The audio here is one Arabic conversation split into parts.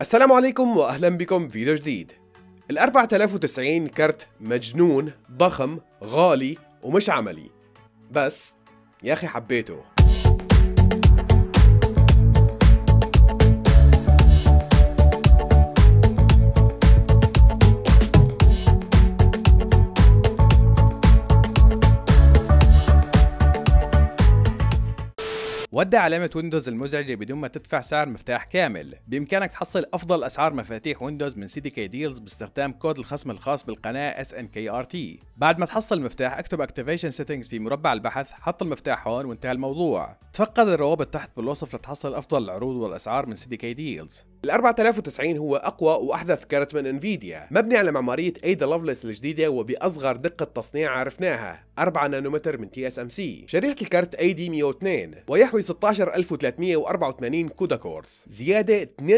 السلام عليكم واهلا بكم في فيديو جديد ال 4090 كرت مجنون ضخم غالي ومش عملي بس يا اخي حبيته ودع علامة ويندوز المزعجة بدون ما تدفع سعر مفتاح كامل بإمكانك تحصل أفضل أسعار مفاتيح ويندوز من CDK Deals باستخدام كود الخصم الخاص بالقناة SNKRT بعد ما تحصل المفتاح اكتب اكتيفيشن Settings في مربع البحث حط المفتاح هون وانتهى الموضوع تفقد الروابط تحت بالوصف لتحصل أفضل العروض والأسعار من CDK Deals ال 4090 هو اقوى واحدث كرت من انفيديا مبني على معماريه ايدا لوفليس الجديده وباصغر دقه تصنيع عرفناها 4 نانومتر من تي اس ام سي شريحه الكرت اي دي 102 ويحوي 16384 كودا كورس زياده 52%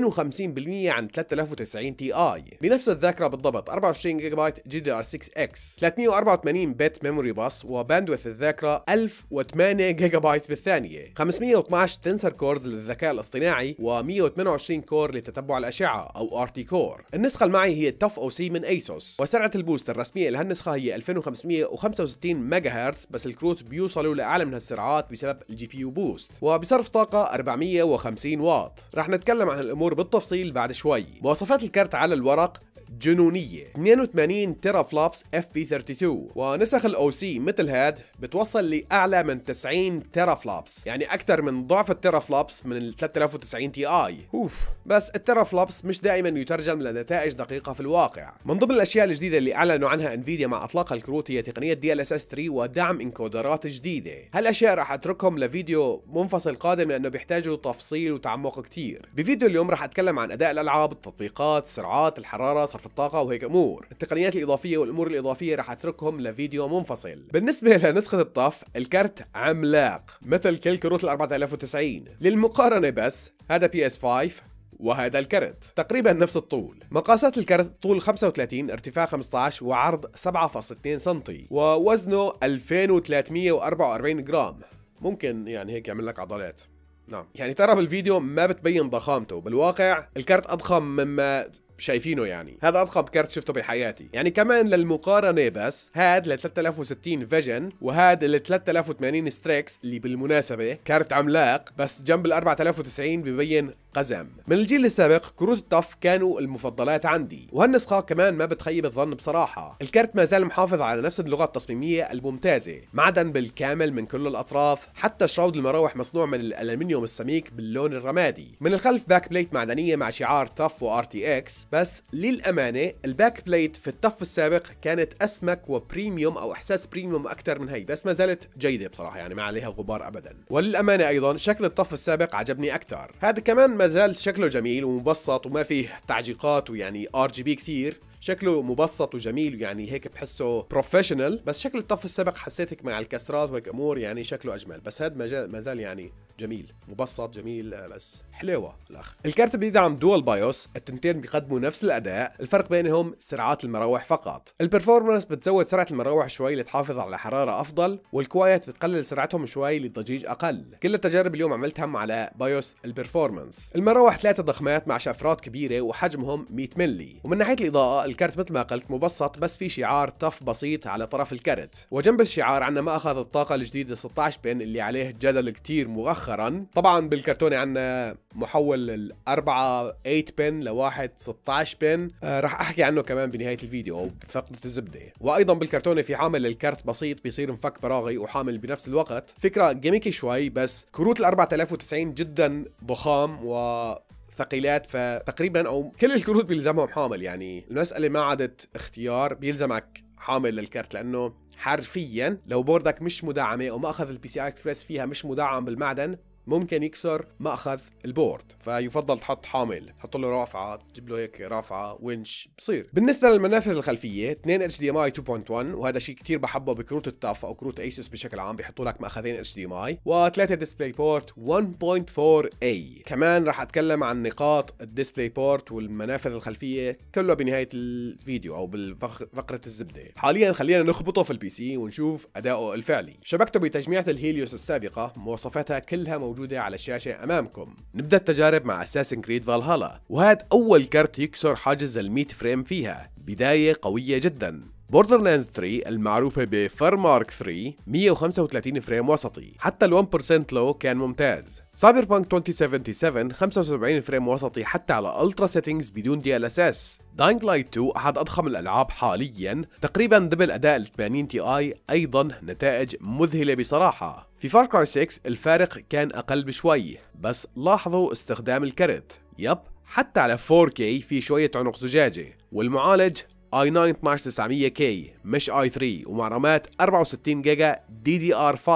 عن 3090 تي اي بنفس الذاكره بالضبط 24 جيجا بايت جي دي ار 6 اكس 384 بت ميموري باس وباندوث الذاكره 1008 جيجا بايت بالثانيه 512 تنسر كورز للذكاء الاصطناعي و 128 كور لتتبع الأشعة أو RT Core النسخة المعي هي التف أو سي من ايسوس وسرعة البوست الرسمية لهالنسخة هي 2565 ميجا هرتز بس الكروت بيوصلوا لأعلى من هالسرعات بسبب الجي بي يو بوست وبصرف طاقة 450 واط رح نتكلم عن الأمور بالتفصيل بعد شوي مواصفات الكرت على الورق جنونية 82 تيرا فلوبس اف في 32 ونسخ الاو سي مثل هاد بتوصل لأعلى من 90 تيرا فلوبس يعني أكثر من ضعف التيرا فلوبس من ال 3090 تي اي أوف. بس التيرا فلوبس مش دائما يترجم لنتائج دقيقة في الواقع من ضمن الأشياء الجديدة اللي أعلنوا عنها انفيديا مع إطلاق الكروت هي تقنية دي ال اس اس 3 ودعم انكودرات جديدة هالأشياء راح أتركهم لفيديو منفصل قادم لأنه بيحتاجوا تفصيل وتعمق كتير بفيديو اليوم راح أتكلم عن أداء الألعاب التطبيقات سرعات الحرارة صرف الطاقة وهيك أمور التقنيات الإضافية والأمور الإضافية رح أتركهم لفيديو منفصل بالنسبة لنسخة الطف الكرت عملاق مثل كل كروت ال 4090 للمقارنة بس هذا بي اس 5 وهذا الكرت تقريبا نفس الطول مقاسات الكرت طول 35 ارتفاع 15 وعرض 7.2 سم ووزنه 2344 جرام ممكن يعني هيك يعمل لك عضلات نعم يعني ترى بالفيديو ما بتبين ضخامته بالواقع الكرت اضخم مما شايفينه يعني هذا اضخم كارت شفته بحياتي يعني كمان للمقارنه بس هاد ل 3060 فيجن وهاد ل 3080 ستريكس اللي بالمناسبه كارت عملاق بس جنب ال 4090 ببين قزم من الجيل السابق كروت التف كانوا المفضلات عندي وهالنسخة كمان ما بتخيب الظن بصراحة الكرت ما زال محافظ على نفس اللغة التصميمية الممتازة معدن بالكامل من كل الأطراف حتى شراود المراوح مصنوع من الألمنيوم السميك باللون الرمادي من الخلف باك بليت معدنية مع شعار تف و تي اكس بس للأمانة الباك بليت في التف السابق كانت أسمك وبريميوم أو إحساس بريميوم أكثر من هي بس ما زالت جيدة بصراحة يعني ما عليها غبار أبدا وللأمانة أيضا شكل التف السابق عجبني أكثر هذا كمان زال شكله جميل ومبسط وما فيه تعجيقات ويعني ار جي بي كثير شكله مبسط وجميل يعني هيك بحسه بروفيشنال بس شكل الطف السابق حسيت هيك مع الكسرات وهيك امور يعني شكله اجمل بس هاد ما زال يعني جميل مبسط جميل آه، بس حلوة الاخ الكارت بيدعم دول بايوس التنتين بيقدموا نفس الاداء الفرق بينهم سرعات المراوح فقط البرفورمانس بتزود سرعه المراوح شوي لتحافظ على حراره افضل والكوايت بتقلل سرعتهم شوي للضجيج اقل كل التجارب اليوم عملتها على بايوس البرفورمانس المراوح ثلاثه ضخمات مع شفرات كبيره وحجمهم 100 ملي ومن ناحيه الاضاءه الكارت مثل ما قلت مبسط بس في شعار تف بسيط على طرف الكارت وجنب الشعار عنا مأخذ الطاقه الجديده 16 بن اللي عليه جدل كتير مؤخرا طبعا بالكرتونه عنا محول الأربعة 8 بن لواحد 16 بن آه راح أحكي عنه كمان بنهاية الفيديو أو فقرة الزبدة وأيضا بالكرتونة في عامل للكرت بسيط بيصير مفك براغي وحامل بنفس الوقت فكرة جيميكي شوي بس كروت ال 4090 جدا ضخام و ثقيلات فتقريبا او كل الكروت بيلزمهم حامل يعني المساله ما عادت اختيار بيلزمك حامل للكرت لانه حرفيا لو بوردك مش مدعمه وما اخذ البي سي اي اكسبرس فيها مش مدعم بالمعدن ممكن يكسر مأخذ البورد فيفضل تحط حامل تحط له رافعة تجيب له هيك رافعة ونش بصير بالنسبة للمنافذ الخلفية 2 HDMI 2.1 وهذا شيء كثير بحبه بكروت التاف أو كروت ايسوس بشكل عام بيحطوا لك مأخذين HDMI 3 ديسبلاي بورت 1.4A كمان رح أتكلم عن نقاط الديسبلاي بورت والمنافذ الخلفية كله بنهاية الفيديو أو بفقرة الزبدة حاليا خلينا نخبطه في البي سي ونشوف أداؤه الفعلي شبكته بتجميعة الهيليوس السابقة مواصفاتها كلها موجودة موجودة على الشاشة أمامكم نبدأ التجارب مع أساسن كريد فالهالا وهذا أول كرت يكسر حاجز ال100 فريم فيها بداية قوية جدا بوردرلاندز 3 المعروفة بفر مارك 3 135 فريم وسطي حتى ال 1% لو كان ممتاز سايبر بانك 2077 75 فريم وسطي حتى على الترا سيتنجز بدون دي ال اس اس داينغ لايت 2 احد اضخم الالعاب حاليا تقريبا دبل اداء ال 80 تي اي ايضا نتائج مذهلة بصراحة في فار كراي 6 الفارق كان أقل بشوي بس لاحظوا استخدام الكرت يب حتى على 4K في شوية عنق زجاجة والمعالج i9 12900K مش i3 ومع رامات 64 جيجا DDR5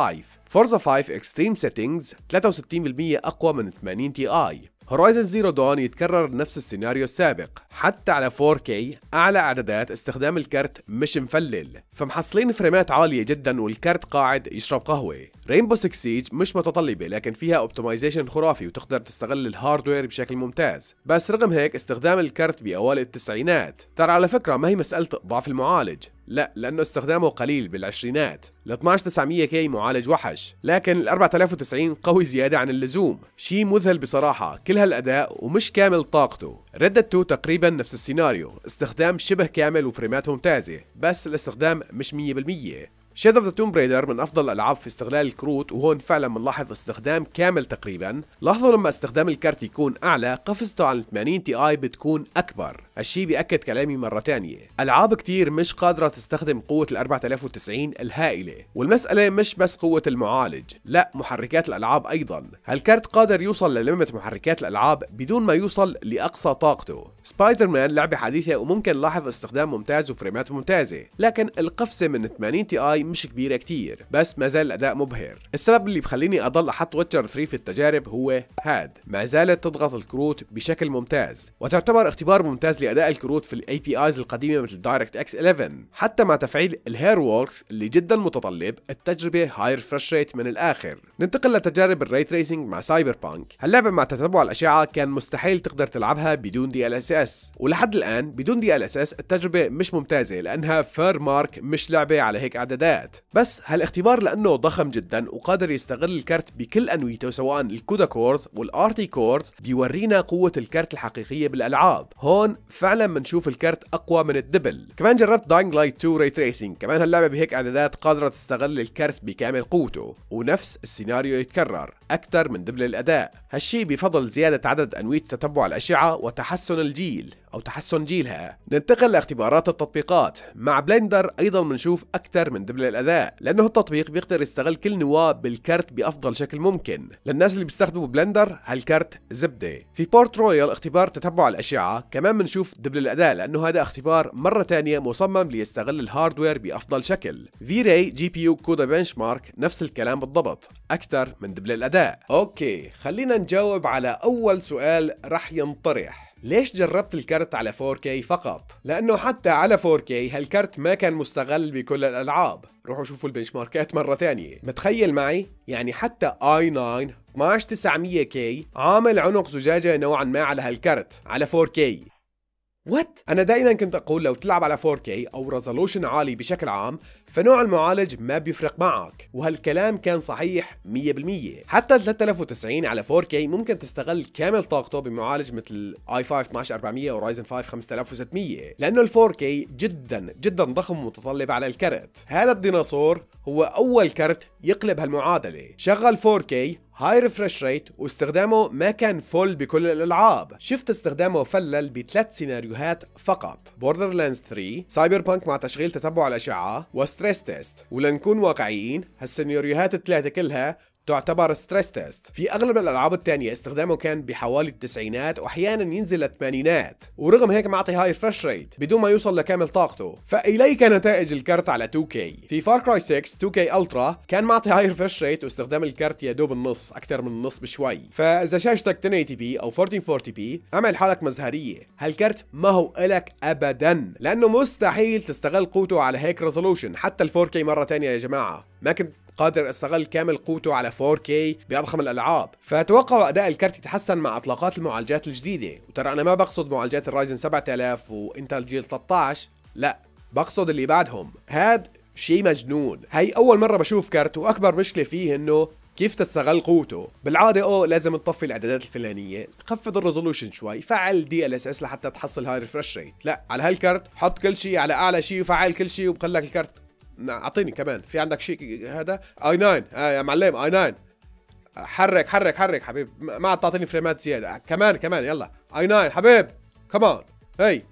فورزا 5 Extreme Settings 63% أقوى من 80 Ti هورايزن زيرو دون يتكرر نفس السيناريو السابق حتى على 4K أعلى إعدادات استخدام الكارت مش مفلل فمحصلين فريمات عالية جدا والكارت قاعد يشرب قهوة رينبو 6 سيج مش متطلبة لكن فيها اوبتمايزيشن خرافي وتقدر تستغل الهاردوير بشكل ممتاز بس رغم هيك استخدام الكارت بأوائل التسعينات ترى على فكرة ما هي مسألة ضعف المعالج لا لانه استخدامه قليل بالعشرينات ال 12900 كي معالج وحش لكن ال 4090 قوي زياده عن اللزوم شيء مذهل بصراحه كل كل هالأداء ومش كامل طاقته ردت 2 تقريبا نفس السيناريو استخدام شبه كامل وفريمات ممتازة بس الاستخدام مش 100% شيد اوف ذا توم بريدر من افضل الالعاب في استغلال الكروت وهون فعلا بنلاحظ استخدام كامل تقريبا لاحظوا لما استخدام الكارت يكون اعلى قفزته عن 80 تي اي بتكون اكبر هالشي بياكد كلامي مره تانية العاب كتير مش قادره تستخدم قوه ال 4090 الهائله والمساله مش بس قوه المعالج لا محركات الالعاب ايضا هالكارت قادر يوصل لليمت محركات الالعاب بدون ما يوصل لاقصى طاقته سبايدر مان لعبه حديثه وممكن نلاحظ استخدام ممتاز وفريمات ممتازه لكن القفزه من 80 تي اي مش كبيرة كتير بس ما زال الأداء مبهر السبب اللي بخليني أضل أحط ويتشر 3 في التجارب هو هاد ما زالت تضغط الكروت بشكل ممتاز وتعتبر اختبار ممتاز لأداء الكروت في الاي بي ايز القديمة مثل دايركت اكس 11 حتى مع تفعيل الهير ووركس اللي جدا متطلب التجربة هاي ريفرش ريت من الآخر ننتقل لتجارب الري تريسنج مع سايبر بانك هاللعبة مع تتبع الأشعة كان مستحيل تقدر تلعبها بدون دي ال اس اس ولحد الآن بدون دي ال اس اس التجربة مش ممتازة لأنها فير مارك مش لعبة على هيك أعدادات الكارتات بس هالاختبار لأنه ضخم جدا وقادر يستغل الكرت بكل أنويته سواء الكودا كورز والارتي كورز بيورينا قوة الكرت الحقيقية بالألعاب هون فعلا بنشوف الكرت أقوى من الدبل كمان جربت داينج لايت 2 ري تريسينج كمان هاللعبة بهيك إعدادات قادرة تستغل الكرت بكامل قوته ونفس السيناريو يتكرر أكثر من دبل الأداء هالشي بفضل زيادة عدد أنوية تتبع الأشعة وتحسن الجيل أو تحسن جيلها ننتقل لاختبارات التطبيقات مع بلندر أيضا بنشوف أكثر من دبل الأداء لأنه التطبيق بيقدر يستغل كل نواة بالكرت بأفضل شكل ممكن للناس اللي بيستخدموا بلندر هالكرت زبدة في بورت رويال اختبار تتبع الأشعة كمان بنشوف دبل الأداء لأنه هذا اختبار مرة ثانية مصمم ليستغل الهاردوير بأفضل شكل في راي جي بي يو كودا بنش مارك نفس الكلام بالضبط أكثر من دبل الأداء أوكي خلينا نجاوب على أول سؤال رح ينطرح ليش جربت الكرت على 4K فقط؟ لأنه حتى على 4K هالكرت ما كان مستغل بكل الألعاب روحوا شوفوا البنش ماركات مرة ثانية متخيل معي؟ يعني حتى i9 12900 12900K عامل عنق زجاجة نوعا ما على هالكرت على 4K وات انا دائما كنت اقول لو تلعب على 4K او ريزولوشن عالي بشكل عام فنوع المعالج ما بيفرق معك وهالكلام كان صحيح 100% حتى 3090 على 4K ممكن تستغل كامل طاقته بمعالج مثل i5 12400 ورايزن 5 5600 لانه ال 4K جدا جدا ضخم ومتطلب على الكرت هذا الديناصور هو اول كرت يقلب هالمعادله شغل 4K هاي ريفرش ريت واستخدامه ما كان فل بكل الالعاب شفت استخدامه فلل بثلاث سيناريوهات فقط لاندز 3 سايبر بانك مع تشغيل تتبع الاشعه وستريس تيست ولنكون واقعيين هالسيناريوهات الثلاثه كلها تعتبر ستريس تيست في اغلب الالعاب الثانيه استخدامه كان بحوالي التسعينات واحيانا ينزل للثمانينات ورغم هيك معطي هاي فريش ريت بدون ما يوصل لكامل طاقته فاليك نتائج الكرت على 2K في فار كراي 6 2K الترا كان معطي هاي فريش ريت واستخدام الكرت يا دوب النص اكثر من النص بشوي فاذا شاشتك 1080 بي او 1440 بي اعمل حالك مزهريه هالكرت ما هو الك ابدا لانه مستحيل تستغل قوته على هيك ريزولوشن حتى ال 4K مره ثانيه يا جماعه ما كنت قادر استغل كامل قوته على 4K بأضخم الألعاب فأتوقع أداء الكرت يتحسن مع إطلاقات المعالجات الجديدة وترى أنا ما بقصد معالجات الرايزن 7000 وإنتل جيل 13 لا بقصد اللي بعدهم هاد شيء مجنون هي أول مرة بشوف كرت وأكبر مشكلة فيه إنه كيف تستغل قوته بالعاده او لازم تطفي الاعدادات الفلانيه خفض الريزولوشن شوي فعل دي ال اس اس لحتى تحصل هاي ريفرش ريت لا على هالكرت حط كل شيء على اعلى شيء وفعل كل شيء وبقلك الكرت نعم، اعطيني كمان في عندك شيء هذا اي 9 آه يا معلم اي 9 حرك حرك حرك حبيب ما عاد تعطيني فريمات زياده كمان كمان يلا اي 9 حبيب كمان هي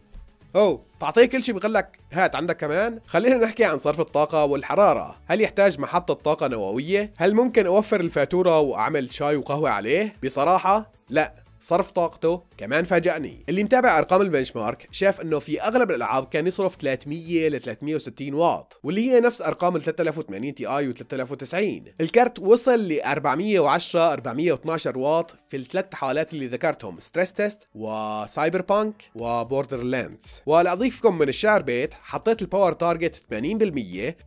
او تعطيه كل شيء بقول لك هات عندك كمان خلينا نحكي عن صرف الطاقة والحرارة هل يحتاج محطة طاقة نووية؟ هل ممكن أوفر الفاتورة وأعمل شاي وقهوة عليه؟ بصراحة لا صرف طاقته كمان فاجأني اللي متابع ارقام البنش مارك شاف انه في اغلب الالعاب كان يصرف 300 ل 360 واط واللي هي نفس ارقام ال 3080 تي اي و 3090 الكارت وصل ل 410 412 واط في الثلاث حالات اللي ذكرتهم ستريس تيست وسايبر بانك وبوردر لاندز ولاضيفكم من الشعر بيت حطيت الباور تارجت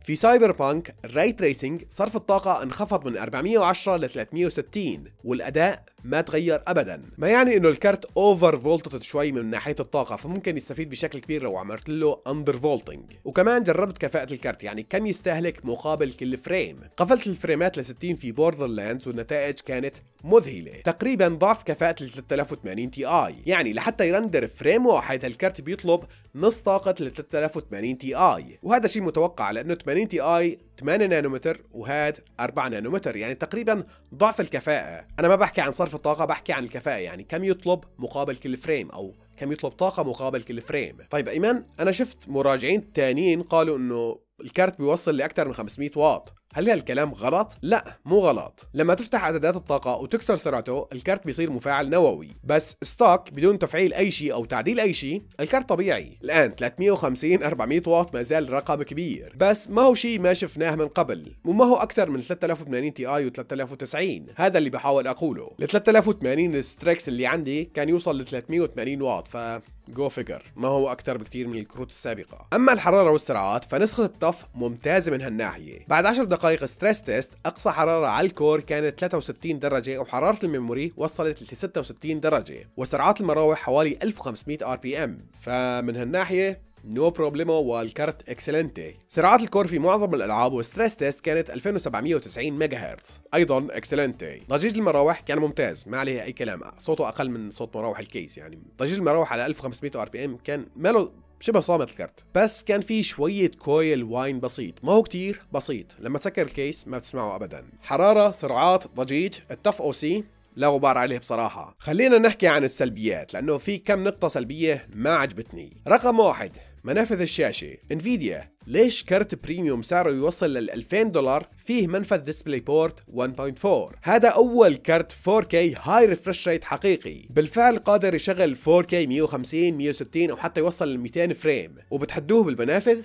80% في سايبر بانك الراي تريسنج صرف الطاقه انخفض من 410 ل 360 والاداء ما تغير ابدا ما يعني انه الكارت اوفر فولتد شوي من ناحيه الطاقه فممكن يستفيد بشكل كبير لو عملت له اندر فولتنج وكمان جربت كفاءه الكارت يعني كم يستهلك مقابل كل فريم قفلت الفريمات ل 60 في بوردر لاندز والنتائج كانت مذهله تقريبا ضعف كفاءه ال 3080 تي اي يعني لحتى يرندر فريم واحد الكارت بيطلب نص طاقة ال 3080 تي اي وهذا شيء متوقع لانه 80 تي اي 8 نانومتر وهاد 4 نانومتر يعني تقريبا ضعف الكفاءة أنا ما بحكي عن صرف الطاقة بحكي عن الكفاءة يعني كم يطلب مقابل كل فريم أو كم يطلب طاقة مقابل كل فريم طيب أيمن أنا شفت مراجعين تانيين قالوا أنه الكارت بيوصل لأكثر من 500 واط هل هالكلام غلط؟ لا مو غلط لما تفتح عدادات الطاقة وتكسر سرعته الكارت بيصير مفاعل نووي بس ستوك بدون تفعيل أي شيء أو تعديل أي شيء الكارت طبيعي الآن 350 400 واط ما زال رقم كبير بس ما هو شيء ما شفناه من قبل وما هو أكثر من 3080 تي آي و 3090 هذا اللي بحاول أقوله ال 3080 الستريكس اللي عندي كان يوصل ل 380 واط ف جو فيجر ما هو اكثر بكثير من الكروت السابقه اما الحراره والسرعات فنسخه الطف ممتازه من هالناحيه بعد 10 دقائق دقائق ستريس تيست أقصى حرارة على الكور كانت 63 درجة وحرارة الميموري وصلت ل 66 درجة وسرعات المراوح حوالي 1500 ار بي ام فمن هالناحية نو no بروبليمو والكارت اكسلنتي سرعات الكور في معظم الالعاب والستريس تيست كانت 2790 ميجا هرتز ايضا اكسلنتي ضجيج المراوح كان ممتاز ما عليه اي كلام صوته اقل من صوت مراوح الكيس يعني ضجيج المراوح على 1500 ار بي ام كان ماله شبه صامت الكرت بس كان في شوية كويل واين بسيط ما هو كتير بسيط لما تسكر الكيس ما بتسمعه أبدا حرارة سرعات ضجيج التف او سي لا غبار عليه بصراحة خلينا نحكي عن السلبيات لأنه في كم نقطة سلبية ما عجبتني رقم واحد منافذ الشاشة انفيديا ليش كرت بريميوم سعره يوصل لل 2000 دولار فيه منفذ ديسبلاي بورت 1.4 هذا اول كرت 4K هاي ريفرش ريت حقيقي بالفعل قادر يشغل 4K 150 160 او حتى يوصل ل 200 فريم وبتحدوه بالمنافذ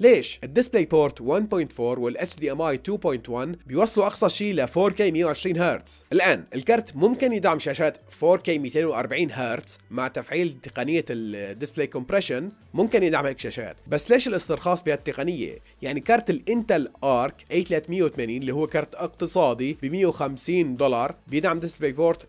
ليش؟ الديسبلاي بورت 1.4 وال HDMI 2.1 بيوصلوا اقصى شيء ل 4K 120 هرتز. الان الكرت ممكن يدعم شاشات 4K 240 هرتز مع تفعيل تقنيه الديسبلاي كومبريشن ممكن يدعم هيك شاشات، بس ليش الاسترخاص بهالتقنيه؟ يعني كرت الانتل ارك A380 اللي هو كرت اقتصادي ب 150 دولار بيدعم ديسبلاي بورت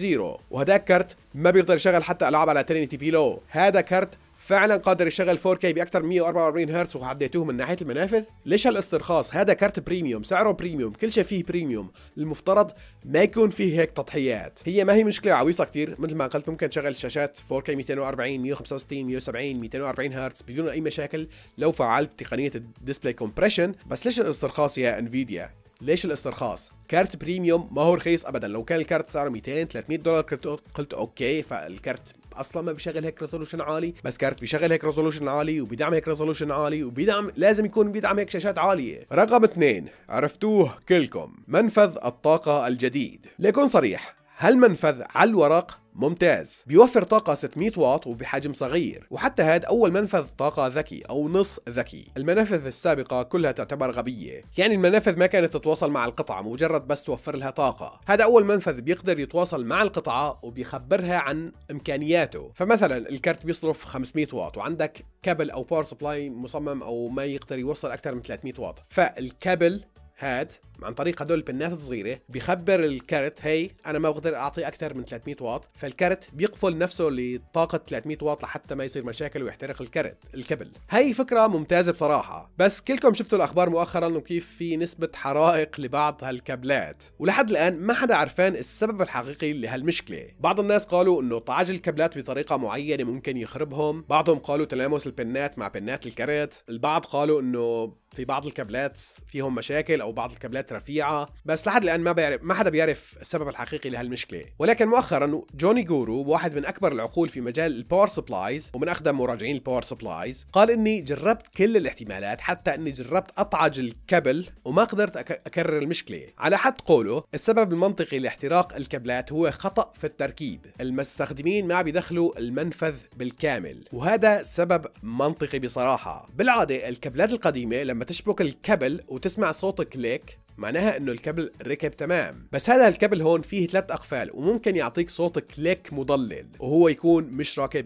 2.0 وهداك كرت ما بيقدر يشغل حتى العاب على 1080 بي لو، هذا كرت فعلا قادر يشغل 4K باكثر من 144 هرتز وعديتوه من ناحيه المنافذ ليش هالاسترخاص هذا كارت بريميوم سعره بريميوم كل شيء فيه بريميوم المفترض ما يكون فيه هيك تضحيات هي ما هي مشكله عويصه كثير مثل ما قلت ممكن تشغل شاشات 4K 240 165 170 240 هرتز بدون اي مشاكل لو فعلت تقنيه الديسبلاي كومبريشن بس ليش الاسترخاص يا انفيديا ليش الاسترخاص كارت بريميوم ما هو رخيص ابدا لو كان الكارت سعره 200 300 دولار كنت قلت اوكي فالكارت اصلا ما بيشغل هيك ريزولوشن عالي بس كارت بيشغل هيك ريزولوشن عالي وبيدعم هيك ريزولوشن عالي وبيدعم لازم يكون بيدعم هيك شاشات عاليه رقم اثنين عرفتوه كلكم منفذ الطاقه الجديد ليكون صريح هالمنفذ على الورق ممتاز بيوفر طاقة 600 واط وبحجم صغير وحتى هاد أول منفذ طاقة ذكي أو نص ذكي المنافذ السابقة كلها تعتبر غبية يعني المنافذ ما كانت تتواصل مع القطعة مجرد بس توفر لها طاقة هذا أول منفذ بيقدر يتواصل مع القطعة وبيخبرها عن إمكانياته فمثلا الكرت بيصرف 500 واط وعندك كابل أو باور سبلاي مصمم أو ما يقدر يوصل أكثر من 300 واط فالكابل هاد عن طريق هدول البنات الصغيره بخبر الكارت هي انا ما بقدر اعطي اكثر من 300 واط فالكارت بيقفل نفسه لطاقه 300 واط لحتى ما يصير مشاكل ويحترق الكارت الكبل هي فكره ممتازه بصراحه بس كلكم شفتوا الاخبار مؤخرا وكيف في نسبه حرائق لبعض هالكابلات ولحد الان ما حدا عرفان السبب الحقيقي لهالمشكله بعض الناس قالوا انه طعج الكابلات بطريقه معينه ممكن يخربهم بعضهم قالوا تلامس البنات مع بنات الكارت البعض قالوا انه في بعض الكابلات فيهم مشاكل او بعض الكابلات رفيعه بس لحد الان ما بيعرف ما حدا بيعرف السبب الحقيقي لهالمشكله ولكن مؤخرا جوني جورو واحد من اكبر العقول في مجال الباور سبلايز ومن اقدم مراجعين الباور سبلايز قال اني جربت كل الاحتمالات حتى اني جربت اطعج الكبل وما قدرت اكرر المشكله على حد قوله السبب المنطقي لاحتراق الكبلات هو خطا في التركيب المستخدمين ما بيدخلوا المنفذ بالكامل وهذا سبب منطقي بصراحه بالعاده الكبلات القديمه لما تشبك الكبل وتسمع صوت كليك معناها انه الكابل ركب تمام بس هذا الكابل هون فيه ثلاث اقفال وممكن يعطيك صوت كليك مضلل وهو يكون مش راكب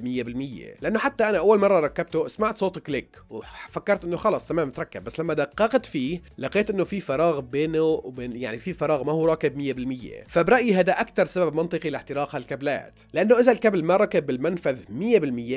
100% لانه حتى انا اول مره ركبته سمعت صوت كليك وفكرت انه خلص تمام تركب بس لما دققت فيه لقيت انه في فراغ بينه وبين يعني في فراغ ما هو راكب 100% فبرايي هذا اكثر سبب منطقي لاحتراق هالكابلات لانه اذا الكابل ما ركب بالمنفذ 100%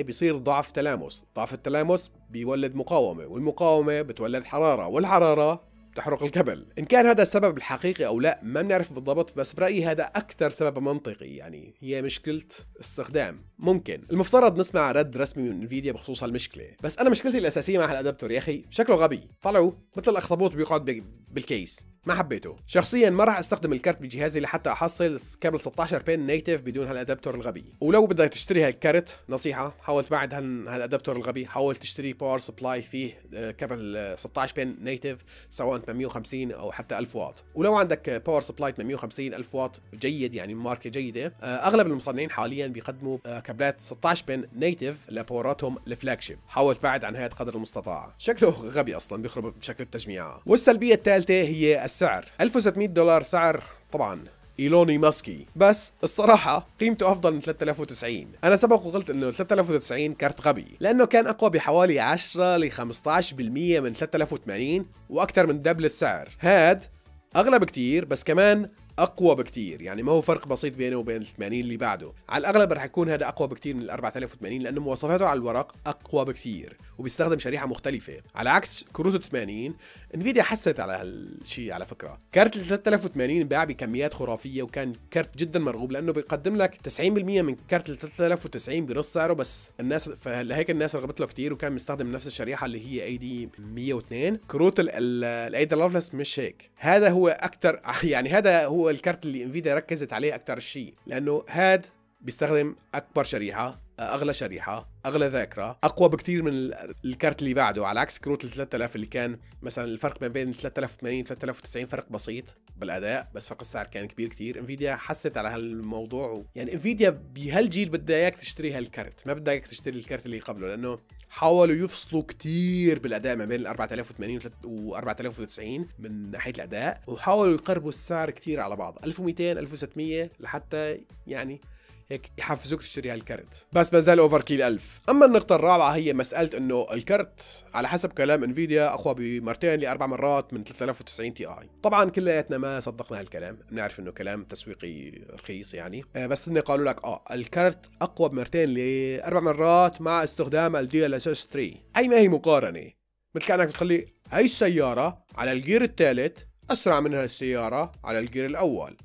بيصير ضعف تلامس ضعف التلامس بيولد مقاومه والمقاومه بتولد حراره والحراره تحرق الكبل إن كان هذا السبب الحقيقي أو لا ما بنعرف بالضبط بس برأيي هذا أكثر سبب منطقي يعني هي مشكلة استخدام ممكن المفترض نسمع رد رسمي من انفيديا بخصوص هالمشكلة بس أنا مشكلتي الأساسية مع هالأدابتور يا أخي شكله غبي طلعوا مثل الأخطبوط بيقعد بالكيس ما حبيته شخصيا ما راح استخدم الكرت بجهازي لحتى احصل كابل 16 بين نيتف بدون هالادابتور الغبي ولو بدك تشتري هالكارت نصيحه حاول تبعد عن هالادابتور الغبي حاول تشتري باور سبلاي فيه آه، كابل 16 بين نيتف سواء 850 او حتى 1000 واط ولو عندك باور سبلاي 850 1000 واط جيد يعني ماركه جيده آه، اغلب المصنعين حاليا بيقدموا آه، كابلات 16 بين نيتف لباوراتهم الفلاج شيب حاول تبعد عن هذا قدر المستطاع شكله غبي اصلا بيخرب بشكل التجميع والسلبيه الثالثه هي السعر 1600 دولار سعر طبعا ايلوني ماسكي بس الصراحه قيمته افضل من 3090 انا سبق وقلت انه 3090 كارت غبي لانه كان اقوى بحوالي 10 ل 15% من 3080 واكثر من دبل السعر هاد اغلى بكتير بس كمان اقوى بكتير يعني ما هو فرق بسيط بينه وبين ال 80 اللي بعده على الاغلب رح يكون هذا اقوى بكتير من ال 4080 لانه مواصفاته على الورق اقوى بكتير وبيستخدم شريحه مختلفه على عكس كروت 80 انفيديا حست على هالشيء على فكره كارت ال 3080 باع بكميات خرافيه وكان كارت جدا مرغوب لانه بيقدم لك 90% من كارت ال 3090 بنص سعره بس الناس فلهيك الناس رغبت له كتير وكان مستخدم نفس الشريحه اللي هي اي دي 102 كروت الايدا لافلس مش هيك هذا هو اكثر يعني هذا هو هو الكارت اللي انفيديا ركزت عليه اكثر شيء لانه هاد بيستخدم اكبر شريحه اغلى شريحه اغلى ذاكره اقوى بكثير من الكارت اللي بعده على عكس كروت ال 3000 اللي كان مثلا الفرق ما بين 3080 و 3090 فرق بسيط بالاداء بس فرق السعر كان كبير كثير انفيديا حست على هالموضوع و... يعني انفيديا بهالجيل بدها اياك تشتري هالكرت ما بدها اياك تشتري الكرت اللي قبله لانه حاولوا يفصلوا كتير بالاداء ما بين ال 4080 و 4090 من ناحيه الاداء وحاولوا يقربوا السعر كتير على بعض 1200 1600 لحتى يعني هيك يحفزوك تشتري هالكرت بس ما زال اوفر كيل 1000 اما النقطه الرابعه هي مساله انه الكرت على حسب كلام انفيديا اقوى بمرتين لاربع مرات من 3090 تي اي طبعا كلياتنا ما صدقنا هالكلام بنعرف انه كلام تسويقي رخيص يعني آه، بس هن قالوا لك اه الكرت اقوى بمرتين لاربع مرات مع استخدام الدي ال اس 3 اي ما هي مقارنه مثل كانك بتخلي هاي السياره على الجير الثالث اسرع من هالسياره على الجير الاول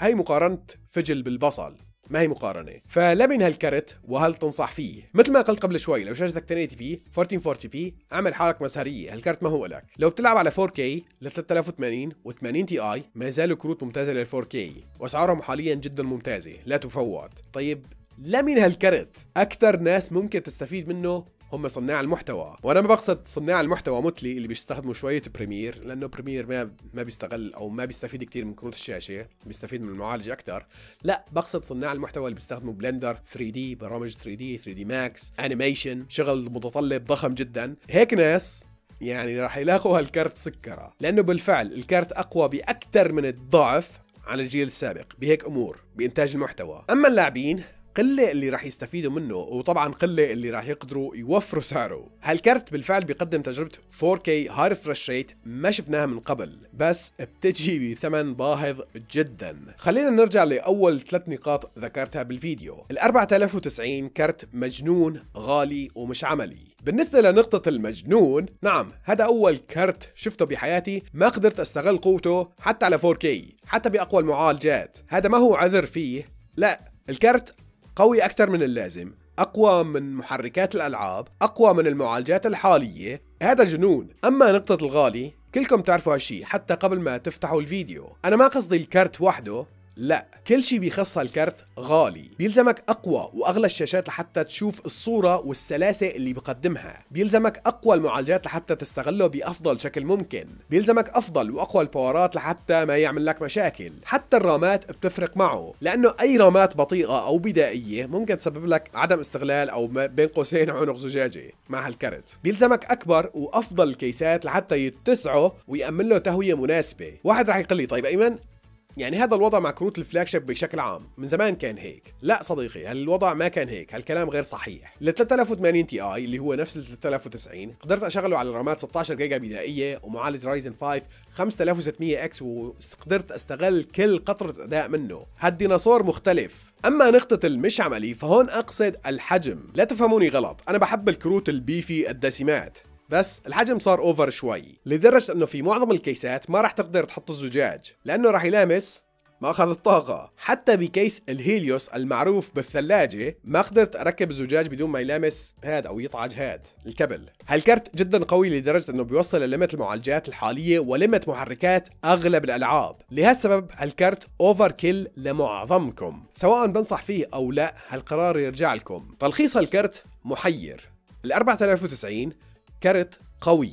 هاي مقارنه فجل بالبصل ما هي مقارنه فلمن هالكرت وهل تنصح فيه مثل ما قلت قبل شوي لو شاشتك 1080 بي 1440 بي اعمل حالك مساريه هالكرت ما هو لك لو بتلعب على 4K ل 3080 و80 ti ما زالوا كروت ممتازه لل 4K واسعارهم حاليا جدا ممتازه لا تفوت طيب لمن هالكرت اكثر ناس ممكن تستفيد منه هم صناع المحتوى وانا ما بقصد صناع المحتوى متلي اللي بيستخدموا شويه بريمير لانه بريمير ما ما بيستغل او ما بيستفيد كثير من كروت الشاشه بيستفيد من المعالجه اكثر لا بقصد صناع المحتوى اللي بيستخدموا بلندر 3 دي برامج 3 دي 3 دي ماكس انيميشن شغل متطلب ضخم جدا هيك ناس يعني راح يلاقوا هالكارت سكره لانه بالفعل الكارت اقوى باكثر من الضعف عن الجيل السابق بهيك امور بانتاج المحتوى اما اللاعبين قله اللي راح يستفيدوا منه وطبعا قله اللي راح يقدروا يوفروا سعره هالكرت بالفعل بيقدم تجربه 4K High Refresh Rate ما شفناها من قبل بس بتجي بثمن باهظ جدا خلينا نرجع لاول ثلاث نقاط ذكرتها بالفيديو ال 4090 كرت مجنون غالي ومش عملي بالنسبة لنقطة المجنون نعم هذا أول كرت شفته بحياتي ما قدرت أستغل قوته حتى على 4K حتى بأقوى المعالجات هذا ما هو عذر فيه لا الكرت قوي أكثر من اللازم أقوى من محركات الألعاب أقوى من المعالجات الحالية هذا جنون أما نقطة الغالي كلكم تعرفوا هالشي حتى قبل ما تفتحوا الفيديو أنا ما قصدي الكرت وحده لا كل شيء بيخص هالكرت غالي بيلزمك اقوى واغلى الشاشات لحتى تشوف الصوره والسلاسه اللي بقدمها بيلزمك اقوى المعالجات لحتى تستغله بافضل شكل ممكن بيلزمك افضل واقوى الباورات لحتى ما يعمل لك مشاكل حتى الرامات بتفرق معه لانه اي رامات بطيئه او بدائيه ممكن تسبب لك عدم استغلال او بين قوسين عنق زجاجه مع هالكرت بيلزمك اكبر وافضل الكيسات لحتى يتسعه ويامن له تهويه مناسبه واحد رح يقول لي طيب ايمن يعني هذا الوضع مع كروت الفلاج شيب بشكل عام من زمان كان هيك لا صديقي الوضع ما كان هيك هالكلام غير صحيح ال 3080 تي اي اللي هو نفس ال 3090 قدرت اشغله على رامات 16 جيجا بدائيه ومعالج رايزن 5 5600 اكس وقدرت استغل كل قطره اداء منه هالديناصور مختلف اما نقطه المش عملي فهون اقصد الحجم لا تفهموني غلط انا بحب الكروت البيفي الدسمات بس الحجم صار اوفر شوي لدرجه انه في معظم الكيسات ما راح تقدر تحط الزجاج لانه راح يلامس مأخذ الطاقة حتى بكيس الهيليوس المعروف بالثلاجة ما قدرت أركب الزجاج بدون ما يلامس هاد أو يطعج هاد الكبل هالكرت جدا قوي لدرجة أنه بيوصل لليمت المعالجات الحالية ولمت محركات أغلب الألعاب لهالسبب هالكرت أوفر كيل لمعظمكم سواء بنصح فيه أو لا هالقرار يرجع لكم تلخيص هالكرت محير ال 4090 كرت قوي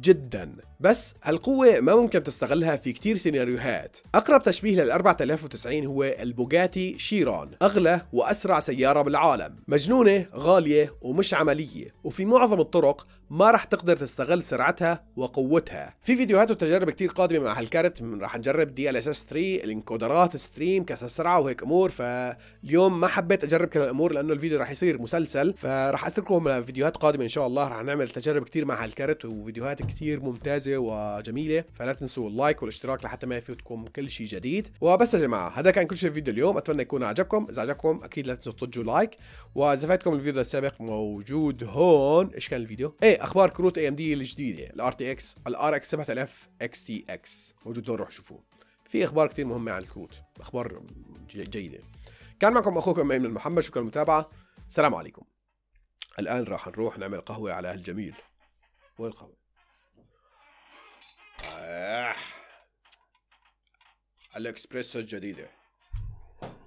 جدا بس هالقوة ما ممكن تستغلها في كتير سيناريوهات أقرب تشبيه لل 4090 هو البوغاتي شيرون أغلى وأسرع سيارة بالعالم مجنونة غالية ومش عملية وفي معظم الطرق ما راح تقدر تستغل سرعتها وقوتها في فيديوهات وتجارب كتير قادمه مع هالكارت راح نجرب دي ال اس اس 3 الانكودرات ستريم كذا السرعه وهيك امور فاليوم ما حبيت اجرب كل الامور لانه الفيديو راح يصير مسلسل فراح اترككم فيديوهات قادمه ان شاء الله راح نعمل تجارب كتير مع هالكارت وفيديوهات كتير ممتازه وجميله فلا تنسوا اللايك والاشتراك لحتى ما يفوتكم كل شيء جديد وبس يا جماعه هذا كان كل شيء في فيديو اليوم اتمنى يكون عجبكم اذا عجبكم اكيد لا تنسوا تطجوا لايك واذا فاتكم الفيديو السابق موجود هون ايش كان الفيديو ايه اخبار كروت اي ام دي الجديده الار تي اكس الار اكس 7000 اكس تي اكس موجود هون روح شوفوه في اخبار كثير مهمه عن الكروت اخبار جيده كان معكم اخوكم ايمن محمد شكرا للمتابعه السلام عليكم الان راح نروح نعمل قهوه على هالجميل وين القهوه آه. الجديده